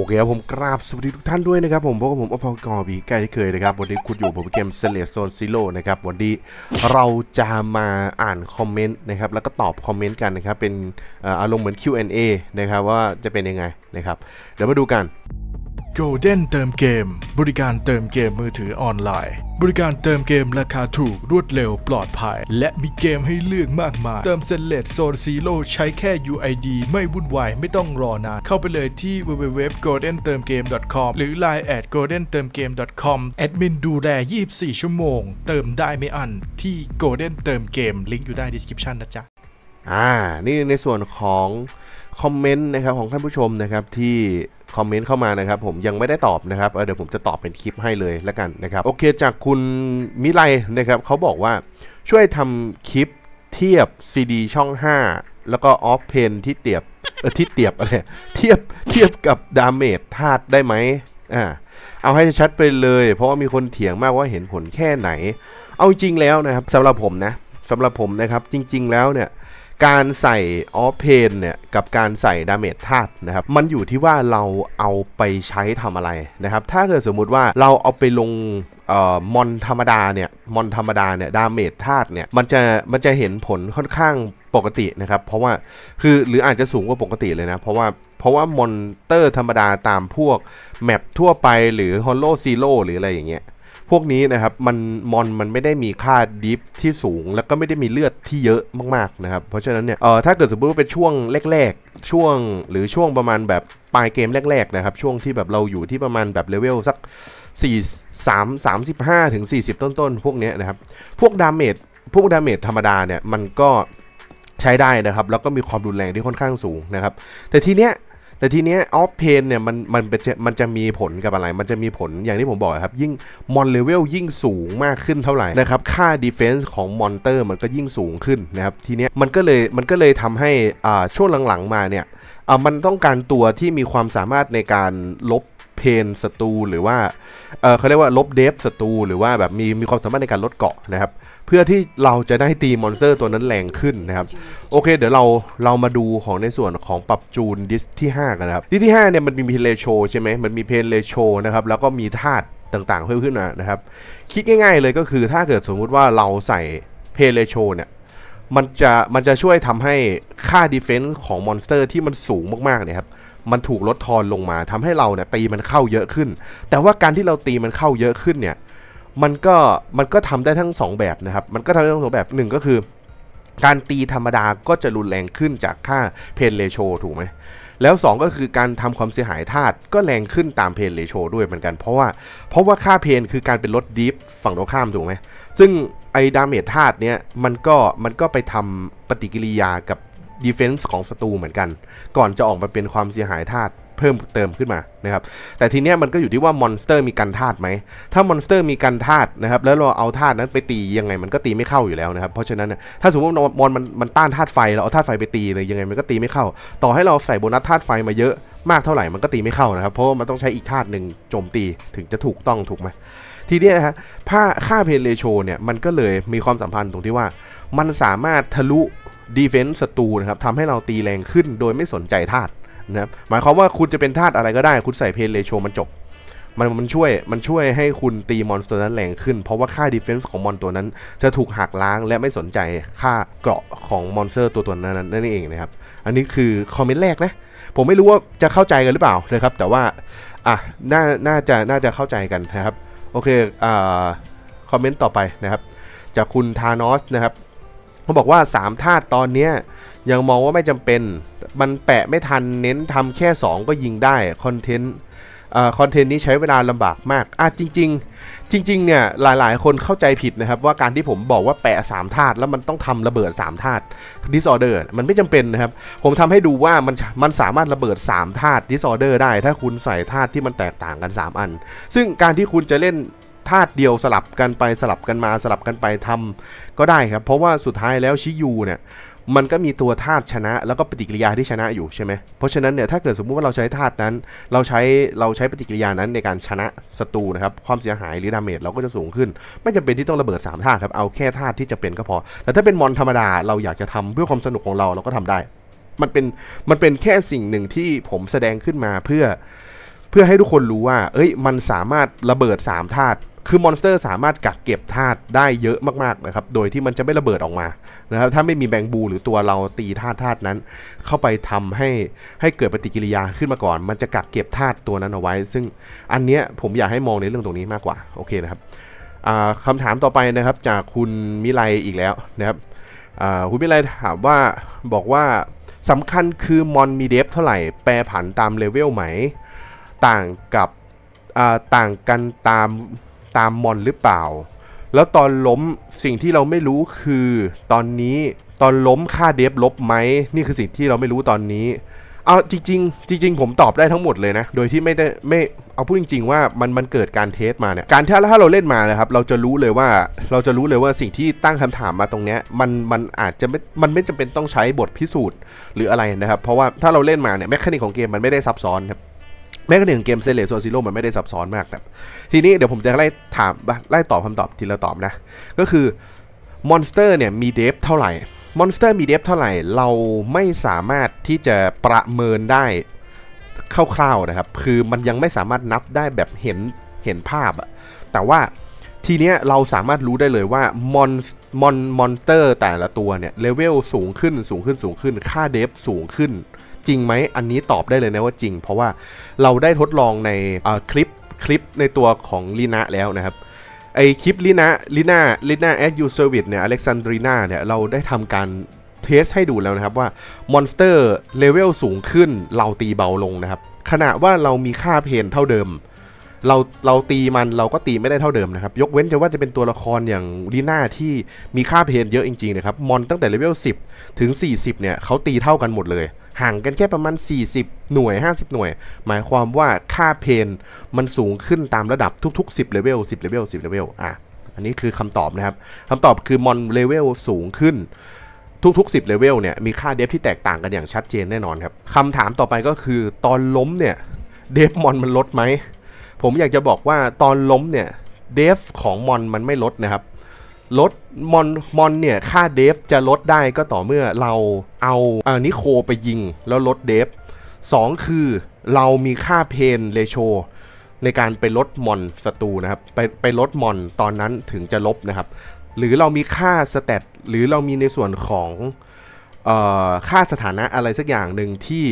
โอเคครับ ผมกราบสวัสดีทุกท่านด้วยนะครับ ผมพบกับผมอภกรบีใกล้ที่เคยนะครับ วันนี้คุณอยู่ ผมเกมเซเลสโซนซิโลนะครับวันนี้เราจะมาอ่านคอมเมนต์นะครับแล้วก็ตอบคอมเมนต์กันนะครับ เป็นอารมณ์เหมือน Q&A นะครับว่าจะเป็นยังไงนะครับเดี๋ยวมาดูกัน Golden เติมเกมบริการเติมเกมมือถือออนไลน์บริการเติมเกมราคาถูกรวดเร็วปลอดภัย และมีเกมให้เลือกมากมาย เติมเซนเลตโซนซีโร่ใช้แค่ UID ไม่วุ่นวาย ไม่ต้องรอนานเข้าไปเลยที่ www golden e ต m มเกม com หรือ line at golden e ต m มเกม com แอดมินดูแล24 ชั่วโมง เติมได้ไม่อันที่ golden t e r m Game ลิงก์อยู่ใต้ description นะจ๊ะอ่านี่ในส่วนของคอมเมนต์นะครับของท่านผู้ชมนะครับที่คอมเมนต์เข้ามานะครับผมยังไม่ได้ตอบนะครับเดี๋ยวผมจะตอบเป็นคลิปให้เลยแล้วกันนะครับโอเคจากคุณมิไลนะครับเขาบอกว่าช่วยทำคลิปเทียบซีดีช่อง 5 แล้วก็ออฟเพนที่เตียบที่เตียบอะไรเทียบเทียบกับดาเมจธาตุได้ไหมอ่าเอาให้ชัดไปเลย เพราะว่ามีคนเถียงมากว่าเห็นผลแค่ไหน เอาจริงแล้วนะครับสำหรับผมนะสำหรับผมนะครับจริงๆแล้วเนี่ยการใส่ออฟเพนเนี่ยกับการใส่ดาเมจธาตุนะครับมันอยู่ที่ว่าเราเอาไปใช้ทำอะไรนะครับถ้าเกิดสมมุติว่าเราเอาไปลงมอนธรรมดาเนี่ยมอนธรรมดาเนี่ยดาเมจธาตุเนี่ยมันจะมันจะเห็นผลค่อนข้างปกตินะครับเพราะว่าคือหรืออาจจะสูงกว่าปกติเลยนะ เพราะว่าเพราะว่ามอนเตอร์ธรรมดาตามพวกแมปทั่วไปหรือฮอลโลซีโร่หรืออะไรอย่างเงี้ยพวกนี้นะครับมันมอนมันไม่ได้มีค่าดิฟที่สูง แล้วก็ไม่ได้มีเลือดที่เยอะมากๆนะครับเพราะฉะนั้นเนี่ยเออถ้าเกิดสมมติว่าเป็นช่วงแรก ๆ ช่วง หรือช่วงประมาณแบบปลายเกมแรกๆนะครับช่วงที่แบบเราอยู่ที่ประมาณแบบเลเวลสัก 4 3 35ถึง40 ต้นๆ พวกนี้นะครับพวกดาเมจพวกดาเมจธรรมดาเนี่ยมันก็ใช้ได้นะครับแล้วก็มีความรุนแรงที่ค่อนข้างสูงนะครับแต่ทีเนี้ยแต่ทีเนี้ยออฟเพนเนี่ยมันมันมันจะมีผลกับอะไร มันจะมีผลอย่างที่ผมบอกครับยิ่งมอนเลเวลยิ่งสูงมากขึ้นเท่าไหร่นะครับค่าดีเฟนซ์ของมอนเตอร์มันก็ยิ่งสูงขึ้นนะครับทีเนี้ยมันก็เลยมันก็เลยทำให้อ่าช่วงหลังๆมาเนี่ยอ่ามันต้องการตัวที่มีความสามารถในการลบเพนศัตรูหรือว่าเเขาเรียกว่าลบเดฟศัตรูหรือว่าแบบมีมีความสามารถในการลดเกาะนะครับเพื่อที่เราจะได้ตีมอนสเตอร์ตัวนั้นแรงขึ้นนะครับโอเค เดี๋ยวเราเรามาดูของในส่วนของปรับจูนดิสที่ 5 กันนะครับดิสที่5เนี่ยมันมีเพนเลโชใช่ไหมมันมีเพนเลโชนะครับแล้วก็มีธาตุต่างๆเพิ่มขึ้นมานะครับคิดง่าย ๆ เลยก็คือ ถ้าเกิดสมมุติว่าเราใส่เพนเลโชเนี่ยมันจะมันจะช่วยทำให้ค่าดีเฟนซ์ของมอนสเตอร์ที่มันสูงมากๆเนี่ยครับมันถูกลดทอนลงมาทำให้เราเนี่ยตีมันเข้าเยอะขึ้น แต่ว่าการที่เราตีมันเข้าเยอะขึ้นเนี่ยมันก็มันก็ทำได้ทั้ง 2 แบบนะครับมันก็ทำได้ทั้งสองแบบหนึ่งก็คือการตีธรรมดาก็จะรุนแรงขึ้นจากค่าเพนเลโชถูกไหมแล้ว 2 ก็คือการทำความเสียหายธาตุก็แรงขึ้นตามเพนเลโชด้วยเหมือนกัน เพราะว่าเพราะว่าค่าเพนคือการเป็นรถดิฟ ฝั่งตรงข้ามถูกไหมซึ่งไอ้ดาเมจธาตุเนี่ยมันก็มันก็ไปทำปฏิกิริยากับดีเฟนซ์ของศัตรูเหมือนกัน ก่อนจะออกมาเป็นความเสียหายธาตุเพิ่มเติมขึ้นมานะครับแต่ทีเนี้ยมันก็อยู่ที่ว่ามอนสเตอร์มีกันธาตุไหมถ้ามอนสเตอร์มีกันธาตุนะครับแล้วเราเอาธาตุนั้นไปตียังไงมันก็ตีไม่เข้าอยู่แล้วนะครับเพราะฉะนั้นถ้าสมมติว่ามอนมันมันต้านธาตุไฟเราเอาธาตุไฟไปตีเลยยังไงมันก็ตีไม่เข้า ต่อให้เราใส่โบนัสธาตุไฟมาเยอะมากเท่าไหร่มันก็ตีไม่เข้านะครับเพราะมันต้องใช้อีกธาตุหนึ่งโจมตีถึงจะถูกต้องถูกไหมทีเนี้ยนะฮะค่าเพลเรโชเนี่ยมันก็เลยมีความสัมพันธ์ตรงที่ว่ามันสามารถทะลุดีเฟนซ์ศัตรูนะครับทำให้เราตีแรงขึ้นโดยไม่สนใจธาตุนะครับหมายความว่าคุณจะเป็นธาตุอะไรก็ได้คุณใส่เพลเลโชมันจบมันมันช่วยมันช่วยให้คุณตีมอนสเตอร์นั้นแรงขึ้น เพราะว่าค่าดีเฟนซ์ของมอนตัวนั้น จะถูกหักล้างและไม่สนใจค่าเกราะของมอนสเตอร์ ตัวตัวนั้นนั่นเองนะครับ อันนี้คือคอมเมนต์แรกนะ ผมไม่รู้ว่าจะเข้าใจกันหรือเปล่านะครับแต่ว่าอ่ะน่าน่าจะน่าจะเข้าใจกันนะครับโอเคอ่าคอมเมนต์ต่อไปนะครับ จากคุณทานอสนะครับเขาบอกว่า3ธาตุตอนนี้ยังมองว่าไม่จำเป็น มันแปะไม่ทันเน้นทำแค่ 2 ก็ยิงได้ คอนเทนต์คอนเทนต์นี้ใช้เวลาลำบากมาก อ่ะจริง ๆ จริงๆเนี่ยหลาย ๆ คนเข้าใจผิดนะครับ ว่าการที่ผมบอกว่าแปะ3ธาตุแล้วมันต้องทำระเบิด3ธาตุดิสออเดอร์มันไม่จำเป็นนะครับ ผมทำให้ดูว่ามันมันสามารถระเบิด3ธาตุดิสออเดอร์ได้ถ้าคุณใส่ธาตุที่มันแตกต่างกัน 3 อัน ซึ่งการที่คุณจะเล่นธาตุเดียวสลับกันไปสลับกันมาสลับกันไปทำก็ได้ครับเพราะว่าสุดท้ายแล้วชิยูเนี่ยมันก็มีตัวธาตุชนะ แล้วก็ปฏิกิริยาที่ชนะอยู่ใช่ไหม เพราะฉะนั้นเนี่ยถ้าเกิดสมมุติว่าเราใช้ธาตุนั้น เราใช้เราใช้ปฏิกิริยานั้นในการชนะศัตรูนะครับความเสียหายหรือดาเมจเราก็จะสูงขึ้นไม่จำเป็นที่ต้องระเบิด3ธาตุครับเอาแค่ธาตุที่จะเป็นก็พอแต่ถ้าเป็นมอนธรรมดาเราอยากจะทำเพื่อความสนุกของเราเราก็ทำได้มันเป็นมันเป็นแค่สิ่งหนึ่งที่ผมแสดงขึ้นมาเพื่อเพื่อให้ทุกคนรู้ว่า เอ้ย มันสามารถระเบิด3ธาตุ คือมอนสเตอร์ สามารถกักเก็บธาตุได้เยอะมาก ๆ นะครับ โดยที่มันจะไม่ระเบิดออกมานะครับ ถ้าไม่มีแบงบูหรือตัวเราตีธาตุธาตุนั้น เข้าไปทำให้ให้เกิดปฏิกิริยาขึ้นมาก่อน มันจะกักเก็บธาตุตัวนั้นเอาไว้ ซึ่งอันเนี้ยผมอยากให้มองในเรื่องตรงนี้มากกว่า โอเคนะครับคำถามต่อไปนะครับ จากคุณมิไลอีกแล้วนะครับคุณมิไลถามว่าบอกว่าสำคัญคือมอนมีเดฟเท่าไหร่ แปรผันตามเลเวลไหมต่างกับต่างกันตามตามมอนหรือเปล่า แล้วตอนล้มสิ่งที่เราไม่รู้คือตอนนี้ตอนล้มค่าเดฟลบไหมนี่คือสิ่งที่เราไม่รู้ตอนนี้ เอาจริงๆจริงๆผมตอบได้ทั้งหมดเลยนะ โดยที่ไม่ได้ไม่เอาพูดจริง ๆ ว่ามันมันเกิดการเทสมาเนี่ย การถ้าถ้าเราเล่นมานะครับเราจะรู้เลยว่าเราจะรู้เลยว่าสิ่งที่ตั้งคำถามมาตรงเนี้ยมันมันอาจจะไม่ มันไม่จำเป็นต้องใช้บทพิสูจน์หรืออะไรนะครับ เพราะว่าถ้าเราเล่นมาเนี่ยแมคคานิกของเกมมันไม่ได้ซับซ้อนครับแม้กระทั่งเกมเซเลโซซิโร่มันไม่ได้ซับซ้อนมากนะทีนี้เดี๋ยวผมจะไล่ถามไล่ตอบคำตอบทีละตอบนะ ก็คือมอนสเตอร์เนี่ยมีเดฟเท่าไหร่มอนสเตอร์มีเดฟเท่าไหร่เราไม่สามารถที่จะประเมินได้คร่าวๆนะครับ คือมันยังไม่สามารถนับได้แบบเห็นเห็นภาพอะแต่ว่าทีเนี้ยเราสามารถรู้ได้เลยว่ามอนมอนมอนสเตอร์แต่ละตัวเนี่ยเลเวลสูงขึ้นสูงขึ้นสูงขึ้นค่าเดฟสูงขึ้นจริงไหมอันนี้ตอบได้เลยนะว่าจริง เพราะว่าเราได้ทดลองในคลิปคลิปในตัวของลีนาแล้ว นะครับไอคลิปลีนาลีนาลีนาแอดยูเซอร์วิสเนี่ยอเล็กซานดรีนาเนี่ยเราได้ทำการเทสให้ดูแล้วนะครับว่ามอนสเตอร์เลเวลสูงขึ้นเราตีเบาลงนะครับขณะว่าเรามีค่าเพนเท่าเดิมเราเราตีมันเราก็ตีไม่ได้เท่าเดิมนะครับยกเว้นจะว่าจะเป็นตัวละครอย่างลีน่าที่มีค่าเพนเยอะจริงๆนะครับมอนตั้งแต่เลเวล10ถึง40เนี่ยเขาตีเท่ากันหมดเลยห่างกันแค่ประมาณ 40 หน่วย 50 หน่วย หมายความว่าค่าเพนมันสูงขึ้นตามระดับทุกๆ 10 เลเวล 10 เลเวล10เลเวลอ่ะอันนี้คือคำตอบนะครับคำตอบคือมอนเลเวลสูงขึ้นทุก ๆ 10 เลเวลเนี่ยมีค่าเดฟที่แตกต่างกันอย่างชัดเจนแน่นอนครับคำถามต่อไปก็คือตอนล้มเนี่ยเดฟมอนมันลดไหม ผมอยากจะบอกว่าตอนล้มเนี่ยเดฟของมอนมันไม่ลดนะครับลด มอนมอนเนี่ยค่าเดฟจะลดได้ก็ต่อเมื่อเราเอาเอานิโคไปยิง แล้วลดเดฟสองคือเรามีค่าเพนเรโชในการไปลด มอนศัตรูนะครับ ไปไปลด มอนตอนนั้นถึงจะลบนะครับ หรือเรามีค่าสเตตหรือเรามีในส่วนของค่าสถานะอะไรสักอย่างหนึ่งที่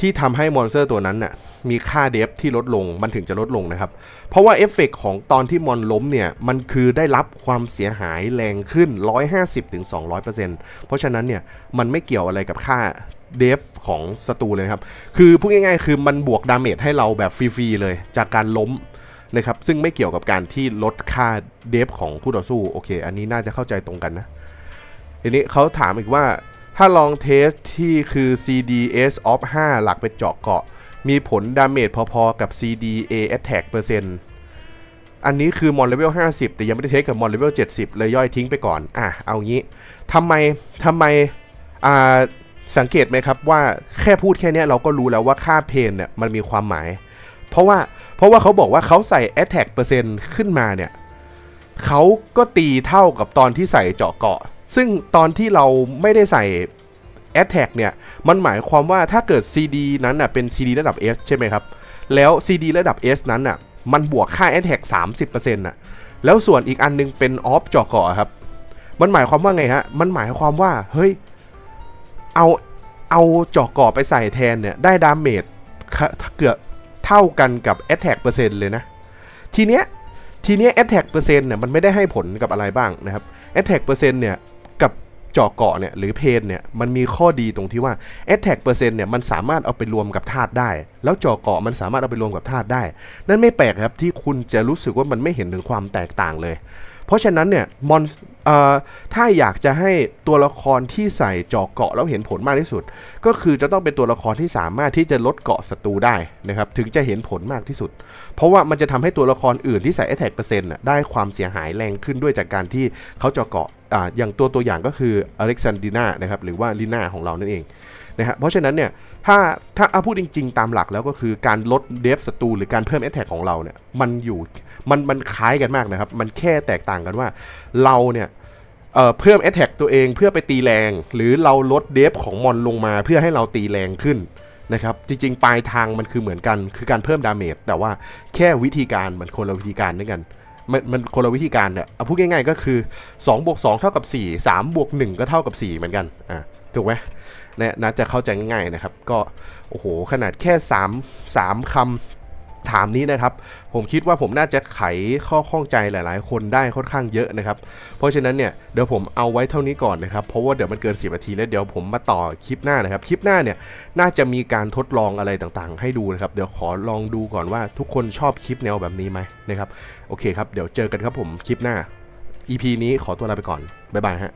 ที่ทำให้มอนสเตอร์ตัวนั้นนะ่ะมีค่าเดฟ ที่ลดลง มันถึงจะลดลงนะครับ เพราะว่าเอฟเฟกของตอนที่มอนล้มเนี่ย มันคือได้รับความเสียหายแรงขึ้น 150-200%เพราะฉะนั้นเนี่ย มันไม่เกี่ยวอะไรกับค่าเดฟของศัตรูเลยครับ คือพูดง่าย ๆ คือมันบวกดาเมจให้เราแบบฟรีๆเลยจากการล้มนะครับ ซึ่งไม่เกี่ยวกับการที่ลดค่าเดฟของคู่ต่อสู้ โอเค อันนี้น่าจะเข้าใจตรงกันนะ ทีนี้เขาถามอีกว่า ถ้าลองเทสที่คือ CDS of 5หลักไปเจาะเกาะมีผลดาเมจพอๆกับ CDA Attack เปอร์เซ็นต์อันนี้คือ มอนเลเวล 50 แต่ยังไม่ได้เทคกับ มอนเลเวล 70เลยย่อยทิ้งไปก่อน อ่ะ เอางี้ ทำไม ทำไม อ่า สังเกตไหมครับว่าแค่พูดแค่นี้เราก็รู้แล้วว่าค่าเพนเนี่ยมันมีความหมาย เพราะว่า เพราะว่าเขาบอกว่าเขาใส่ Attack เปอร์เซ็นต์ขึ้นมาเนี่ยเขาก็ตีเท่ากับตอนที่ใส่เจาะเกาะ ซึ่งตอนที่เราไม่ได้ใส่แอตแทกเนี่ยมันหมายความว่าถ้าเกิด CD นั้นอ่ะเป็น CD ระดับ S ใช่ไหมครับแล้ว CD ระดับ S นั้นอ่ะมันบวกค่า a t t a c k 30%น่ะแล้วส่วนอีกอันนึงเป็นออฟจอก่อครับมันหมายความว่าไงฮะมันหมายความว่าเฮ้ยเอาเอาจอก่อไปใส่แทนเนี่ยได้ดาเมจเกือบเท่ากันกับแอตแทกเปอร์เซ็นต์เลยนะ ทีเนี้ยทีเนี้ยแอตแทกเปอร์เซ็นต์เนี่ยมันไม่ได้ให้ผลกับอะไรบ้างนะครับแอตแทกเปอร์เซ็นต์เนี่ยจาะเกาะเนี่ยหรือเพนเนี่ยมันมีข้อดีตรงที่ว่า a อ t a c k เปอร์เซ็นต์เนี่ยมันสามารถเอาไปรวมกับธาตุได้ แล้วจาะเกาะมันสามารถเอาไปรวมกับธาตุได้ นั่นไม่แปลกครับที่คุณจะรู้สึกว่ามันไม่เห็นถึงความแตกต่างเลย เพราะฉะนั้นเนี่ยมอนถ้าอยากจะให้ตัวละครที่ใส่จอกเกาะแล้วเห็นผลมากที่สุด ก็คือจะต้องเป็นตัวละครที่สามารถที่จะลดเกาะศัตรูได้นะครับถึงจะเห็นผลมากที่สุด เพราะว่ามันจะทำให้ตัวละครอื่น ที่ใส่แอตแทกเปอร์เซ็นต์ได้ความเสียหายแรงขึ้นด้วยจากการที่เขาจอกเกาะออย่างตัวตัวอย่างก็คืออเล็กซานดีนานะครับหรือว่าลีนาของเรานั่นเองนะฮะเพราะฉะนั้นเนี่ยถ้าถ้าเอาพูดจริง ๆตามหลักแล้วก็คือการลดเดฟศัตรูหรือการเพิ่มแอตแทกของเราเนี่ยมันอยู่มันมันคล้ายกันมากนะครับมันแค่แตกต่างกันว่าเราเนี่ยเเพิ่มแอตแทกตัวเองเพื่อไปตีแรง หรือเราลดเดฟของมอนลงมาเพื่อให้เราตีแรงขึ้นนะครับจริงๆ ปลายทางมันคือเหมือนกันคือการเพิ่มดาเมจแต่ว่าแค่วิธีการมันคนละวิธีการด้วยกันมันมันคนละวิธีการเนี่ยเอาพูดง่าย ๆ ก็คือ 2 บวก 2 เท่ากับ 4 3 บวก 1 ก็เท่ากับ 4 เหมือนกัน อ่ะถูกไหมเนี่ยน่าจะเข้าใจง่ายๆนะครับ ก็ โอ้โหขนาดแค่ 3 3 คำถามนี้นะครับผมคิดว่าผมน่าจะไขข้อข้องใจหลาย ๆ คนได้ค่อนข้างเยอะนะครับเพราะฉะนั้นเนี่ยเดี๋ยวผมเอาไว้เท่านี้ก่อนนะครับเพราะว่าเดี๋ยวมันเกิน10นาทีแล้วเดี๋ยวผมมาต่อคลิปหน้านะครับคลิปหน้าเนี่ยน่าจะมีการทดลองอะไรต่างๆ ให้ดูนะครับเดี๋ยวขอลองดูก่อนว่าทุกคนชอบคลิปแนวแบบนี้ไหมนะครับโอเคครับเดี๋ยวเจอกันครับผมคลิปหน้า EP นี้ขอตัวลาไปก่อนบ๊ายบายฮะ